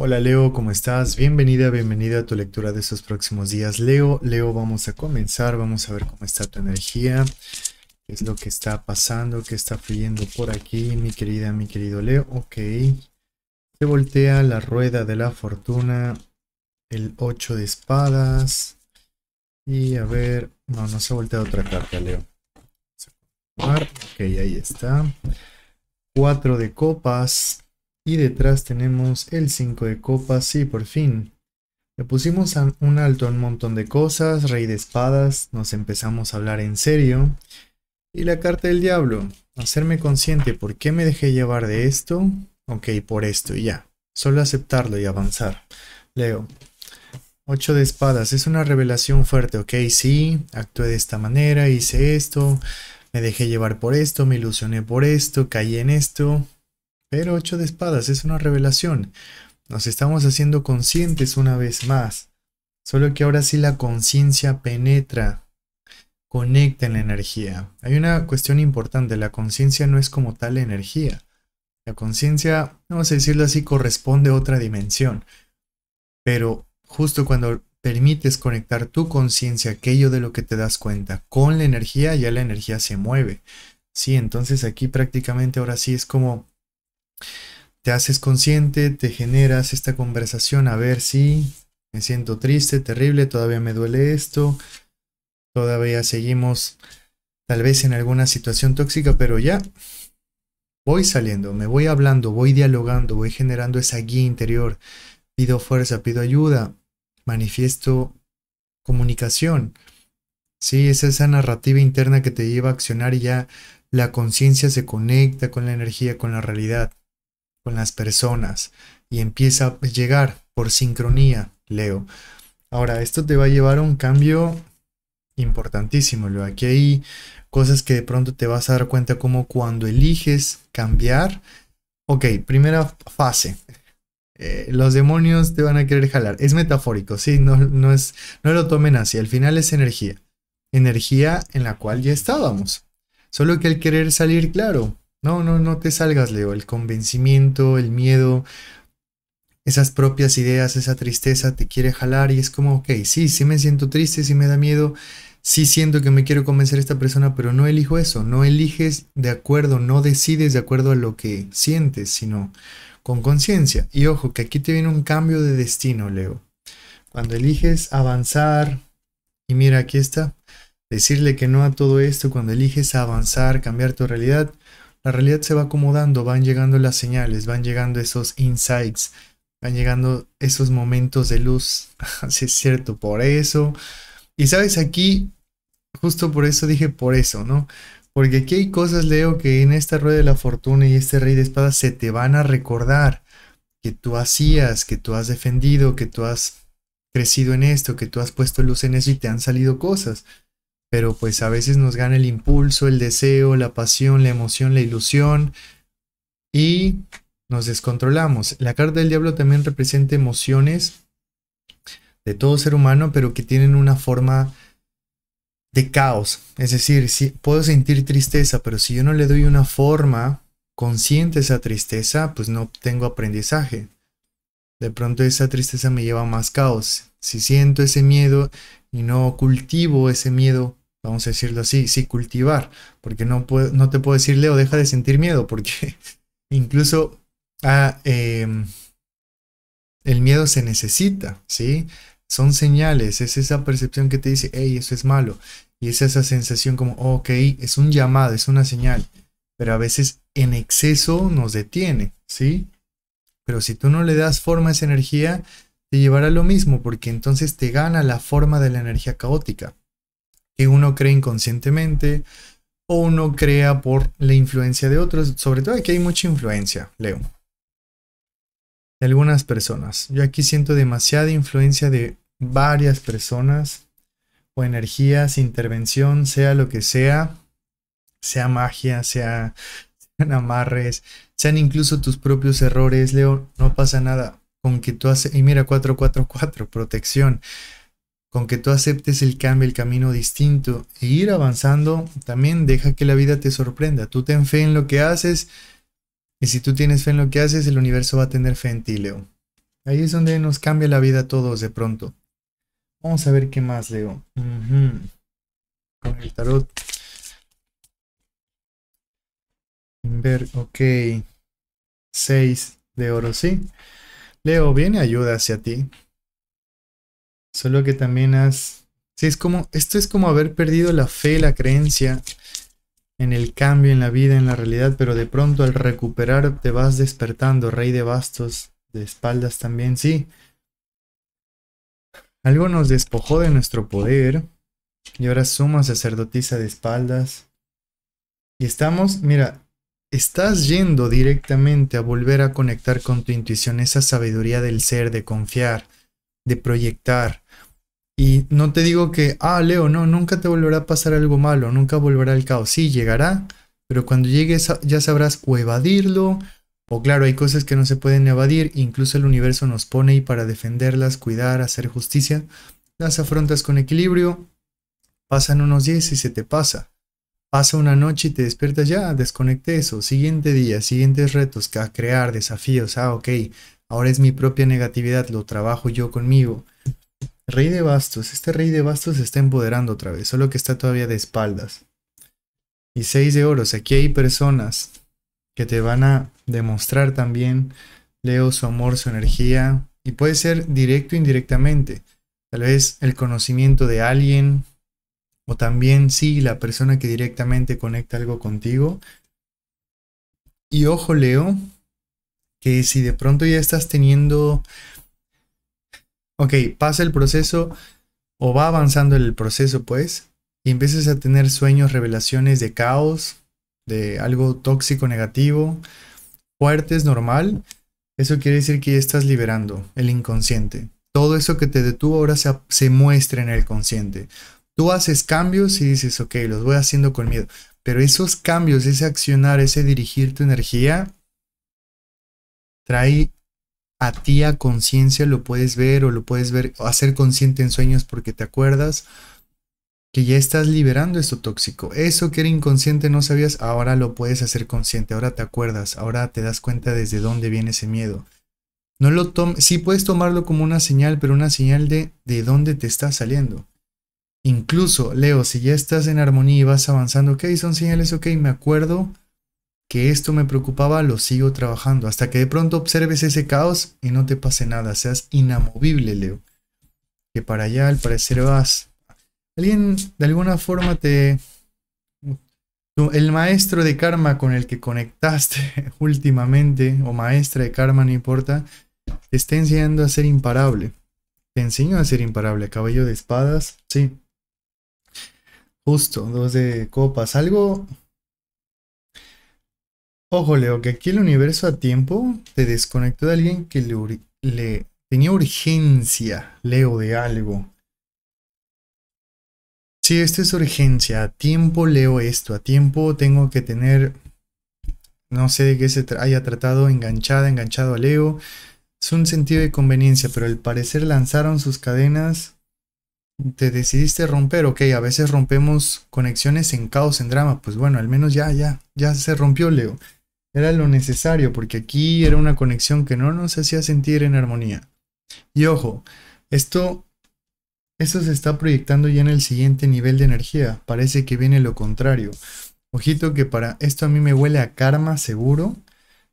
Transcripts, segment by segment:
Hola Leo, ¿cómo estás? Bienvenida, bienvenida a tu lectura de estos próximos días. Leo, Leo, vamos a comenzar, vamos a ver cómo está tu energía, qué es lo que está pasando, qué está fluyendo por aquí, mi querida, mi querido Leo. Ok, se voltea la rueda de la fortuna, el 8 de espadas. Y a ver, no, no se ha volteado otra carta, Leo. Ok, ahí está. 4 de copas y detrás tenemos el 5 de copas, sí, por fin. Le pusimos un alto a un montón de cosas, rey de espadas, nos empezamos a hablar en serio. Y la carta del diablo, hacerme consciente por qué me dejé llevar de esto. Ok, por esto y ya. Solo aceptarlo y avanzar. Leo. 8 de espadas, es una revelación fuerte, ok, sí, actué de esta manera, hice esto, me dejé llevar por esto, me ilusioné por esto, caí en esto, pero ocho de espadas es una revelación. Nos estamos haciendo conscientes una vez más. Solo que ahora sí la conciencia penetra, conecta en la energía. Hay una cuestión importante, la conciencia no es como tal energía. La conciencia, vamos a decirlo así, corresponde a otra dimensión. Pero justo cuando permites conectar tu conciencia, aquello de lo que te das cuenta, con la energía, ya la energía se mueve. Sí, entonces aquí prácticamente ahora sí es como te haces consciente, te generas esta conversación a ver si me siento triste, terrible, todavía me duele esto, todavía seguimos tal vez en alguna situación tóxica, pero ya voy saliendo, me voy hablando, voy dialogando, voy generando esa guía interior, pido fuerza, pido ayuda, manifiesto comunicación. Sí, es esa narrativa interna que te lleva a accionar y ya la conciencia se conecta con la energía, con la realidad con las personas y empieza a llegar por sincronía, Leo. Ahora, esto te va a llevar a un cambio importantísimo, Aquí hay cosas que de pronto te vas a dar cuenta como cuando eliges cambiar. Ok, primera fase. Eh, los demonios te van a querer jalar. Es metafórico, si no, no, es, no lo tomen así. Al final es energía. Energía en la cual ya estábamos. Solo que al querer salir, claro, no, no, no te salgas, Leo. El convencimiento, el miedo, esas propias ideas, esa tristeza te quiere jalar y es como, ok, sí, sí me siento triste, sí me da miedo, sí siento que me quiero convencer a esta persona, pero no elijo eso, no eliges de acuerdo, no decides de acuerdo a lo que sientes, sino con conciencia. Y ojo, que aquí te viene un cambio de destino, Leo. Cuando eliges avanzar, y mira, aquí está, decirle que no a todo esto, cuando eliges avanzar, cambiar tu realidad, la realidad se va acomodando, van llegando las señales, van llegando esos insights, van llegando esos momentos de luz. Así es cierto, por eso. Y sabes, aquí, justo por eso dije por eso, ¿no? Porque aquí hay cosas, Leo, que en esta rueda de la fortuna y este rey de espadas se te van a recordar que tú hacías, que tú has defendido, que tú has crecido en esto, que tú has puesto luz en eso y te han salido cosas pero pues a veces nos gana el impulso, el deseo, la pasión, la emoción, la ilusión y nos descontrolamos. La carta del diablo también representa emociones de todo ser humano, pero que tienen una forma de caos. Es decir, si puedo sentir tristeza, pero si yo no le doy una forma consciente a esa tristeza, pues no tengo aprendizaje. De pronto esa tristeza me lleva a más caos. Si siento ese miedo y no cultivo ese miedo vamos a decirlo así, sí, cultivar, porque no, puedo, no te puedo decir, Leo, deja de sentir miedo, porque incluso ah, em, el miedo se necesita, ¿sí? Son señales, es esa percepción que te dice, hey, eso es malo, y es esa sensación como, ok, es un llamado, es una señal, pero a veces en exceso nos detiene, ¿sí? Pero si tú no le das forma a esa energía, te llevará a lo mismo, porque entonces te gana la forma de la energía caótica que uno cree inconscientemente o uno crea por la influencia de otros. Sobre todo aquí hay mucha influencia, Leo. De algunas personas. Yo aquí siento demasiada influencia de varias personas o energías, intervención, sea lo que sea, sea magia, sea, sean amarres, sean incluso tus propios errores, Leo, no pasa nada con que tú haces, y mira 444, protección, con que tú aceptes el cambio, el camino distinto e ir avanzando, también deja que la vida te sorprenda. Tú ten fe en lo que haces y si tú tienes fe en lo que haces, el universo va a tener fe en ti, Leo. Ahí es donde nos cambia la vida a todos de pronto. Vamos a ver qué más, Leo. Con el tarot. Ver, ok. 6 de oro, sí. Leo, viene ayuda hacia ti. Solo que también has... Sí, es como, esto es como haber perdido la fe, la creencia en el cambio, en la vida, en la realidad, pero de pronto al recuperar te vas despertando, rey de bastos, de espaldas también, sí. Algo nos despojó de nuestro poder y ahora suma sacerdotisa de espaldas. Y estamos, mira, estás yendo directamente a volver a conectar con tu intuición, esa sabiduría del ser, de confiar, de proyectar. Y no te digo que, ah, Leo, no, nunca te volverá a pasar algo malo, nunca volverá el caos. Sí, llegará, pero cuando llegues ya sabrás o evadirlo, o claro, hay cosas que no se pueden evadir, incluso el universo nos pone y para defenderlas, cuidar, hacer justicia, las afrontas con equilibrio, pasan unos días y se te pasa. Pasa una noche y te despiertas ya, desconecte eso. Siguiente día, siguientes retos, crear desafíos. Ah, ok, Ahora es mi propia negatividad, lo trabajo yo conmigo. Rey de bastos, este rey de bastos se está empoderando otra vez, solo que está todavía de espaldas. Y seis de oro. aquí hay personas que te van a demostrar también, Leo, su amor, su energía, y puede ser directo o indirectamente. Tal vez el conocimiento de alguien, o también sí, la persona que directamente conecta algo contigo. Y ojo, Leo, que si de pronto ya estás teniendo, ok, pasa el proceso o va avanzando el proceso pues, y empiezas a tener sueños, revelaciones de caos, de algo tóxico, negativo, fuerte es normal, eso quiere decir que ya estás liberando el inconsciente. Todo eso que te detuvo ahora se, se muestra en el consciente. Tú haces cambios y dices, ok, los voy haciendo con miedo. Pero esos cambios, ese accionar, ese dirigir tu energía, trae a ti a conciencia, lo puedes ver o lo puedes ver, hacer consciente en sueños porque te acuerdas que ya estás liberando esto tóxico. Eso que era inconsciente no sabías, ahora lo puedes hacer consciente, ahora te acuerdas, ahora te das cuenta desde dónde viene ese miedo. No lo tomes, sí puedes tomarlo como una señal, pero una señal de de dónde te está saliendo. Incluso, Leo, si ya estás en armonía y vas avanzando, ok, son señales, ok, me acuerdo que esto me preocupaba, lo sigo trabajando, hasta que de pronto observes ese caos y no te pase nada, seas inamovible, Leo. Que para allá al parecer vas. Alguien de alguna forma te... El maestro de karma con el que conectaste últimamente, o maestra de karma, no importa, te está enseñando a ser imparable. Te enseño a ser imparable. Caballo de espadas, sí. Justo, dos de copas. Algo Ojo, Leo, que aquí el universo a tiempo te desconectó de alguien que le, tenía urgencia, Leo, de algo. Sí, esto es urgencia. A tiempo leo esto. A tiempo tengo que tener. No sé de qué se haya tratado. Enganchada, enganchado a Leo. Es un sentido de conveniencia, pero al parecer lanzaron sus cadenas. Te decidiste romper. Ok, a veces rompemos conexiones en caos, en drama. Pues bueno, al menos ya, ya, ya se rompió Leo. Era lo necesario porque aquí era una conexión que no nos hacía sentir en armonía. Y ojo, esto, esto se está proyectando ya en el siguiente nivel de energía. Parece que viene lo contrario. Ojito que para esto a mí me huele a karma seguro.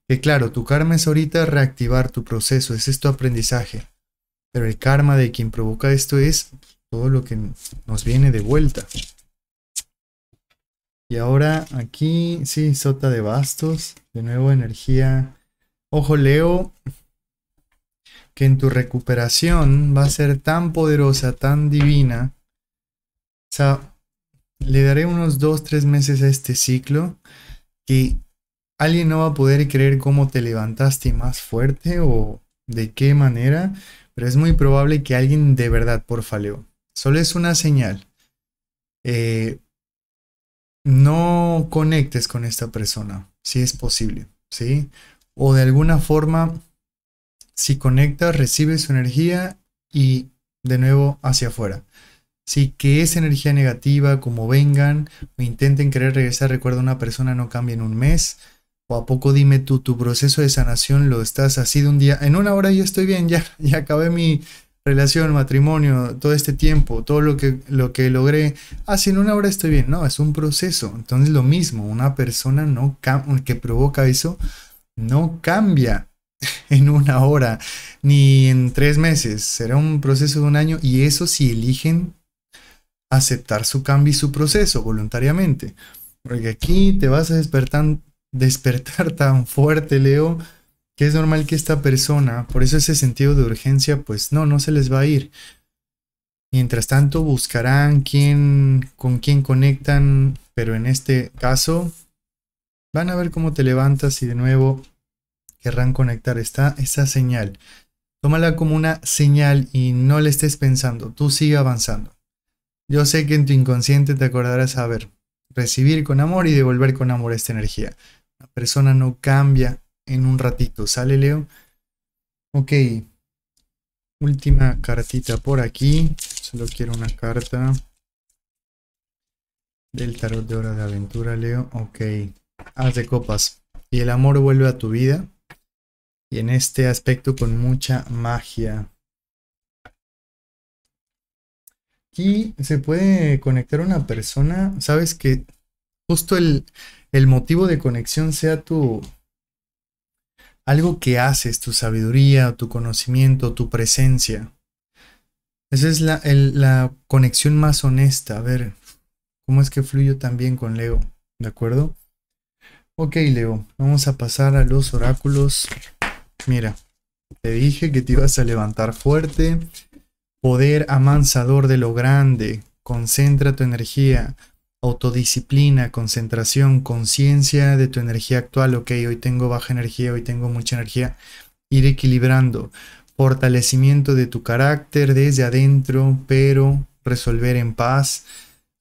Que claro, tu karma es ahorita reactivar tu proceso, es esto aprendizaje. Pero el karma de quien provoca esto es todo lo que nos viene de vuelta. Y ahora aquí, sí, Sota de Bastos. De nuevo, energía. Ojo, Leo, que en tu recuperación va a ser tan poderosa, tan divina. O sea, le daré unos dos, tres meses a este ciclo que alguien no va a poder creer cómo te levantaste más fuerte o de qué manera, pero es muy probable que alguien de verdad, porfa, Leo. Solo es una señal. Eh, no conectes con esta persona, si es posible, ¿sí? O de alguna forma, si conectas, recibes su energía y de nuevo hacia afuera. Sí, que esa energía negativa, como vengan o intenten querer regresar, recuerda, una persona no cambia en un mes. ¿O a poco dime tú, tu proceso de sanación lo estás así de un día? En una hora ya estoy bien, ya, ya acabé mi, relación, matrimonio, todo este tiempo, todo lo que, lo que logré, ah, si en una hora estoy bien, no, es un proceso. Entonces lo mismo, una persona no que provoca eso no cambia en una hora ni en tres meses, será un proceso de un año y eso si eligen aceptar su cambio y su proceso voluntariamente. Porque aquí te vas a despertar, despertar tan fuerte, Leo, que es normal que esta persona, por eso ese sentido de urgencia, pues no, no se les va a ir. Mientras tanto buscarán quién, con quién conectan, pero en este caso van a ver cómo te levantas y de nuevo querrán conectar esta, esta señal. Tómala como una señal y no le estés pensando, tú sigue avanzando. Yo sé que en tu inconsciente te acordarás a ver, recibir con amor y devolver con amor esta energía. La persona no cambia en un ratito. ¿Sale, Leo? Ok. Última cartita por aquí. Solo quiero una carta. Del tarot de hora de aventura, Leo. Ok. Haz de copas. Y el amor vuelve a tu vida. Y en este aspecto con mucha magia. Aquí se puede conectar una persona. Sabes que justo el, el motivo de conexión sea tu, algo que haces, tu sabiduría, tu conocimiento, tu presencia. Esa es la, conexión más honesta, a ver, ¿cómo es que fluyo también con Leo? ¿De acuerdo? Ok, Leo, vamos a pasar a los oráculos. Mira, te dije que te ibas a levantar fuerte. Poder amansador de lo grande. Concentra tu energía autodisciplina, concentración, conciencia de tu energía actual, ok, hoy tengo baja energía, hoy tengo mucha energía, ir equilibrando, fortalecimiento de tu carácter desde adentro, pero resolver en paz,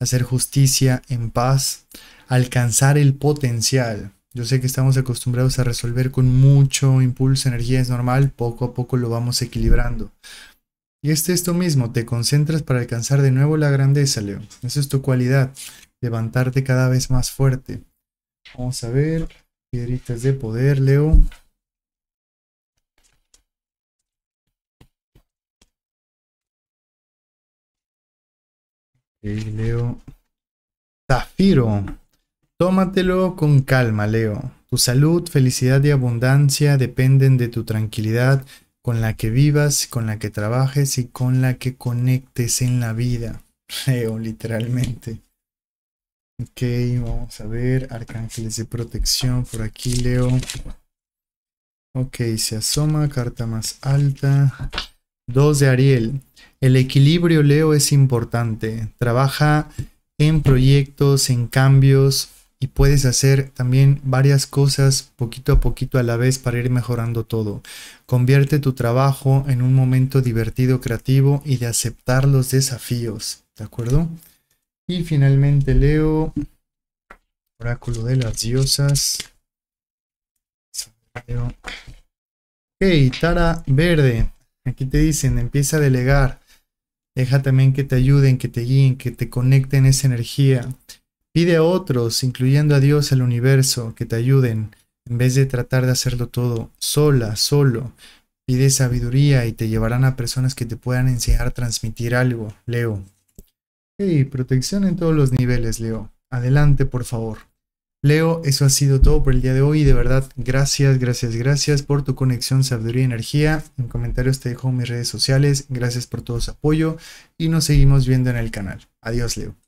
hacer justicia en paz, alcanzar el potencial. Yo sé que estamos acostumbrados a resolver con mucho impulso, energía es normal, poco a poco lo vamos equilibrando. Y este es esto mismo, te concentras para alcanzar de nuevo la grandeza, Leo. Esa es tu cualidad levantarte cada vez más fuerte. Vamos a ver, piedritas de poder, Leo. Leo. Zafiro. Tómatelo con calma, Leo. Tu salud, felicidad y abundancia dependen de tu tranquilidad con la que vivas, con la que trabajes y con la que conectes en la vida. Leo, literalmente. Ok, vamos a ver. Arcángeles de protección. Por aquí leo. Ok, se asoma. Carta más alta. Dos de Ariel. El equilibrio, Leo, es importante. Trabaja en proyectos, en cambios y puedes hacer también varias cosas poquito a poquito a la vez para ir mejorando todo. Convierte tu trabajo en un momento divertido, creativo y de aceptar los desafíos. ¿De acuerdo? Y finalmente leo Oráculo de las Diosas. Tara Verde. Aquí te dicen, empieza a delegar. Deja también que te ayuden, que te guíen, que te conecten esa energía. Pide a otros, incluyendo a Dios, al universo, que te ayuden, en vez de tratar de hacerlo todo sola, solo. Pide sabiduría y te llevarán a personas que te puedan enseñar a transmitir algo, Leo. Hey, protección en todos los niveles, Leo. Adelante, por favor. Leo, eso ha sido todo por el día de hoy. De verdad, gracias, gracias, gracias por tu conexión, sabiduría y energía. En comentarios te dejo mis redes sociales. Gracias por todo su apoyo y nos seguimos viendo en el canal. Adiós, Leo.